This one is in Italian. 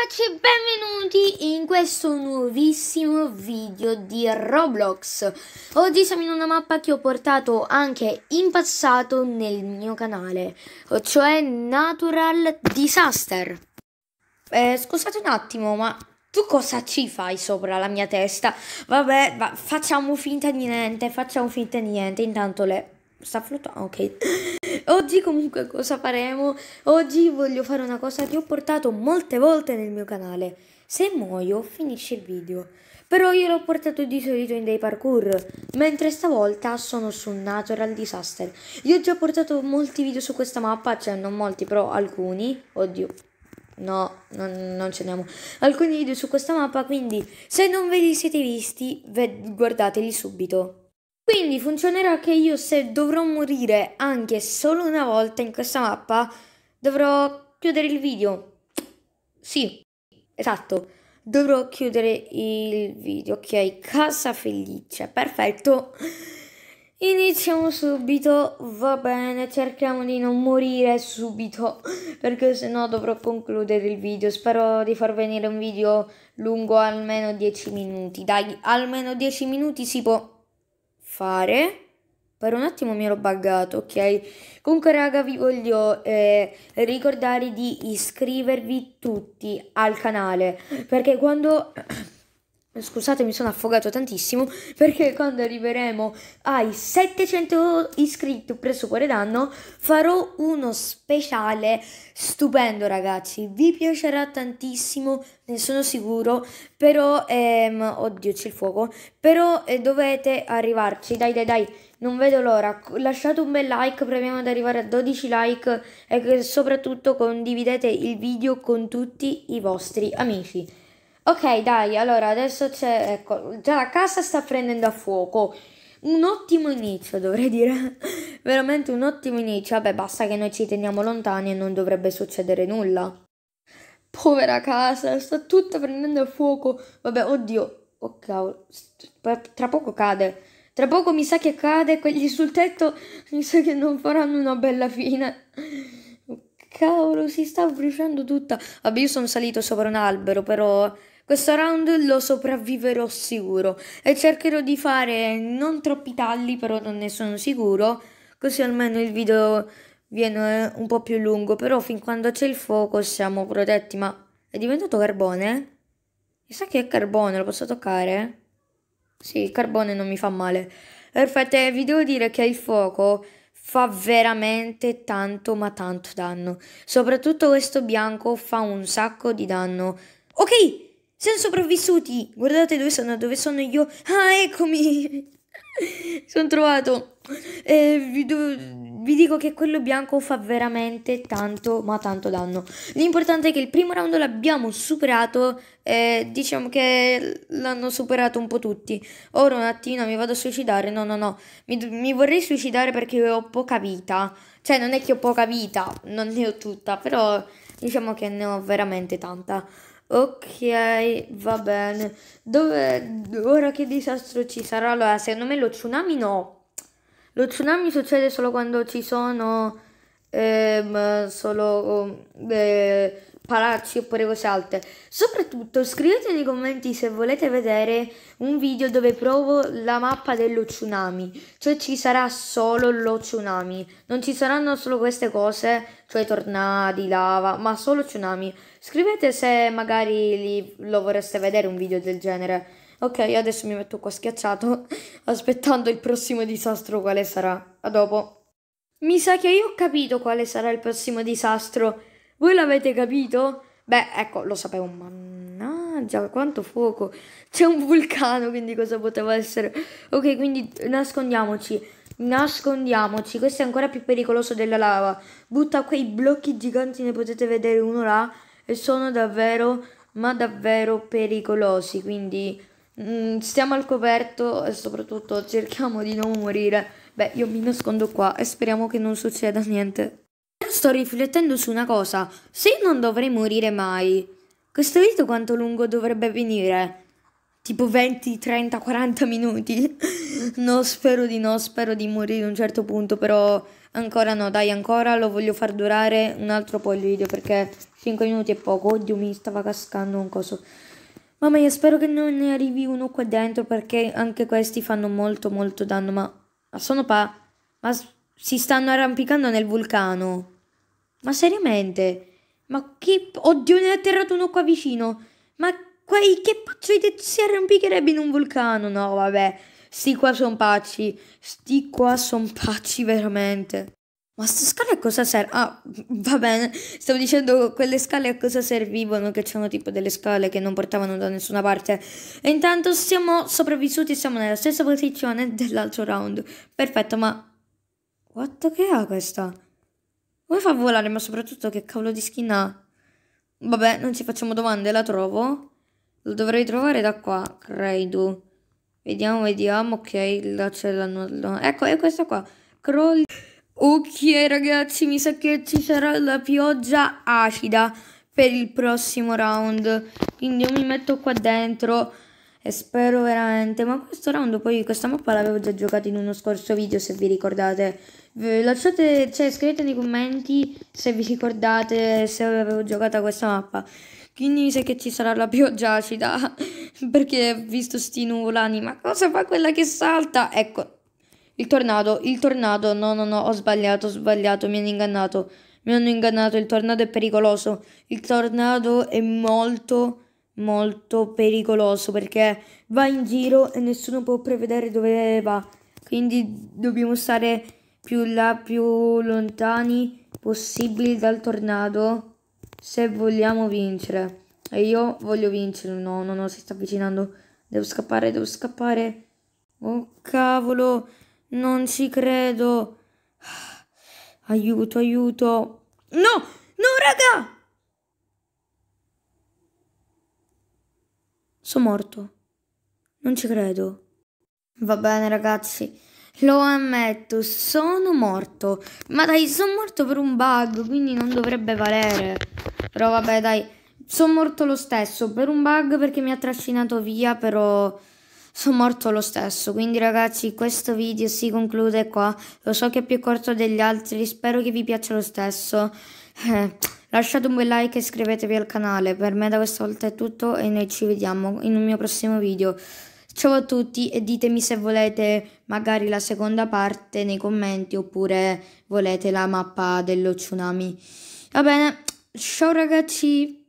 ragazzi e benvenuti in questo nuovissimo video di Roblox Oggi siamo in una mappa che ho portato anche in passato nel mio canale Cioè Natural Disaster eh, Scusate un attimo ma tu cosa ci fai sopra la mia testa? Vabbè va, facciamo finta di niente, facciamo finta di niente Intanto le Sta fluttuando, ah, ok. Oggi comunque cosa faremo? Oggi voglio fare una cosa che ho portato molte volte nel mio canale. Se muoio finisce il video. Però io l'ho portato di solito in dei parkour, mentre stavolta sono su Natural Disaster. Io ho già portato molti video su questa mappa, cioè non molti, però alcuni. Oddio, No, non, non ce ne abbiamo. Alcuni video su questa mappa, quindi se non ve li siete visti, guardateli subito. Quindi funzionerà che io se dovrò morire anche solo una volta in questa mappa, dovrò chiudere il video. Sì, esatto, dovrò chiudere il video. Ok, casa felice, perfetto. Iniziamo subito, va bene, cerchiamo di non morire subito, perché sennò dovrò concludere il video. Spero di far venire un video lungo almeno 10 minuti. Dai, almeno 10 minuti si può fare. Per un attimo mi ero buggato, ok? Comunque raga vi voglio eh, ricordare di iscrivervi tutti al canale perché quando Scusate, mi sono affogato tantissimo perché quando arriveremo ai 700 iscritti presso cuore d'anno farò uno speciale stupendo ragazzi, vi piacerà tantissimo, ne sono sicuro, però, ehm, oddio c'è il fuoco, però eh, dovete arrivarci, dai dai dai, non vedo l'ora, lasciate un bel like, proviamo ad arrivare a 12 like e soprattutto condividete il video con tutti i vostri amici. Ok, dai, allora adesso c'è. Ecco, già la casa sta prendendo a fuoco. Un ottimo inizio, dovrei dire. Veramente un ottimo inizio. Vabbè, basta che noi ci teniamo lontani e non dovrebbe succedere nulla. Povera casa, sta tutta prendendo a fuoco. Vabbè, oddio. Oh cavolo, tra poco cade. Tra poco mi sa che cade, quelli sul tetto mi sa che non faranno una bella fine. Cavolo, si sta bruciando tutta. Vabbè, io sono salito sopra un albero, però questo round lo sopravviverò sicuro e cercherò di fare non troppi tagli, però non ne sono sicuro, così almeno il video viene un po' più lungo, però fin quando c'è il fuoco siamo protetti, ma è diventato carbone? Mi sa che è carbone, lo posso toccare? Sì, il carbone non mi fa male. Perfetto, eh, vi devo dire che il fuoco fa veramente tanto ma tanto danno. Soprattutto questo bianco fa un sacco di danno. Ok, siamo sopravvissuti! Guardate dove sono, dove sono io. Ah, eccomi! sono trovato. Eh, vi, vi, dico che quello bianco fa veramente tanto, ma tanto danno. L'importante è che il primo round l'abbiamo superato. Eh, diciamo che l'hanno superato un po' tutti. Ora un attimo mi vado a suicidare. No, no, no. Mi, mi vorrei suicidare perché ho poca vita. Cioè, non è che ho poca vita, non ne ho tutta, però diciamo che ne ho veramente tanta. Ok, va bene. Dove, ora che disastro ci sarà? Allora, secondo me lo tsunami no. Lo tsunami succede solo quando ci sono... Ehm, solo... Eh, palazzi oppure cose alte. Soprattutto scrivete nei commenti se volete vedere un video dove provo la mappa dello tsunami, cioè ci sarà solo lo tsunami, non ci saranno solo queste cose, cioè tornadi, lava, ma solo tsunami. Scrivete se magari li, lo vorreste vedere un video del genere. Ok, adesso mi metto qua schiacciato, aspettando il prossimo disastro quale sarà. A dopo. Mi sa che io ho capito quale sarà il prossimo disastro. Voi l'avete capito? Beh, ecco, lo sapevo, mannaggia, quanto fuoco. C'è un vulcano, quindi cosa poteva essere? Ok, quindi nascondiamoci, nascondiamoci. Questo è ancora più pericoloso della lava. Butta quei blocchi giganti, ne potete vedere uno là, e sono davvero, ma davvero pericolosi. Quindi mh, mm, stiamo al coperto e soprattutto cerchiamo di non morire. Beh, io mi nascondo qua e speriamo che non succeda niente sto riflettendo su una cosa. Se io non dovrei morire mai, questo video quanto lungo dovrebbe venire? Tipo 20, 30, 40 minuti? no, spero di no, spero di morire a un certo punto, però ancora no, dai, ancora lo voglio far durare un altro po' il video perché 5 minuti è poco. Oddio, mi stava cascando un coso. Mamma mia, spero che non ne arrivi uno qua dentro perché anche questi fanno molto molto danno, ma, ma sono pa... ma si stanno arrampicando nel vulcano. Ma seriamente? Ma chi... Oddio, ne è atterrato uno qua vicino. Ma quei... che pazzo di si arrampicherebbe in un vulcano? No, vabbè. Sti qua son pazzi. Sti qua son pazzi veramente. Ma sta scala a cosa serve? Ah, va bene. Stavo dicendo quelle scale a cosa servivano, che c'erano tipo delle scale che non portavano da nessuna parte. E intanto siamo sopravvissuti, siamo nella stessa posizione dell'altro round. Perfetto, ma... Quanto che ha questa? Come fa a volare, ma soprattutto che cavolo di skin ha? Vabbè, non ci facciamo domande, la trovo. Lo dovrei trovare da qua, credo. Vediamo, vediamo, ok, là c'è l'anello. Ecco, è questa qua. Crawl. Ok ragazzi, mi sa che ci sarà la pioggia acida per il prossimo round. Quindi io mi metto qua dentro e spero veramente, ma questo round poi questa mappa l'avevo già giocata in uno scorso video se vi ricordate, lasciate, cioè scrivete nei commenti se vi ricordate se avevo giocato questa mappa, quindi mi sa che ci sarà la pioggia acida, perché visto sti nuvolani, ma cosa fa quella che salta? Ecco, il tornado, il tornado, no no no, ho sbagliato, ho sbagliato, mi hanno ingannato, mi hanno ingannato, il tornado è pericoloso, il tornado è molto molto pericoloso perché va in giro e nessuno può prevedere dove va. Quindi dobbiamo stare più là, più lontani possibili dal tornado se vogliamo vincere. E io voglio vincere. No, no, no, si sta avvicinando. Devo scappare, devo scappare. Oh cavolo, non ci credo. Aiuto, aiuto. No, no, raga! Sono morto. Non ci credo. Va bene ragazzi, lo ammetto, sono morto. Ma dai, sono morto per un bug, quindi non dovrebbe valere. Però vabbè dai, sono morto lo stesso per un bug perché mi ha trascinato via, però sono morto lo stesso. Quindi ragazzi, questo video si conclude qua. Lo so che è più corto degli altri, spero che vi piaccia lo stesso. Eh. Lasciate un bel like e iscrivetevi al canale. Per me da questa volta è tutto e noi ci vediamo in un mio prossimo video. Ciao a tutti e ditemi se volete magari la seconda parte nei commenti oppure volete la mappa dello tsunami. Va bene, ciao ragazzi!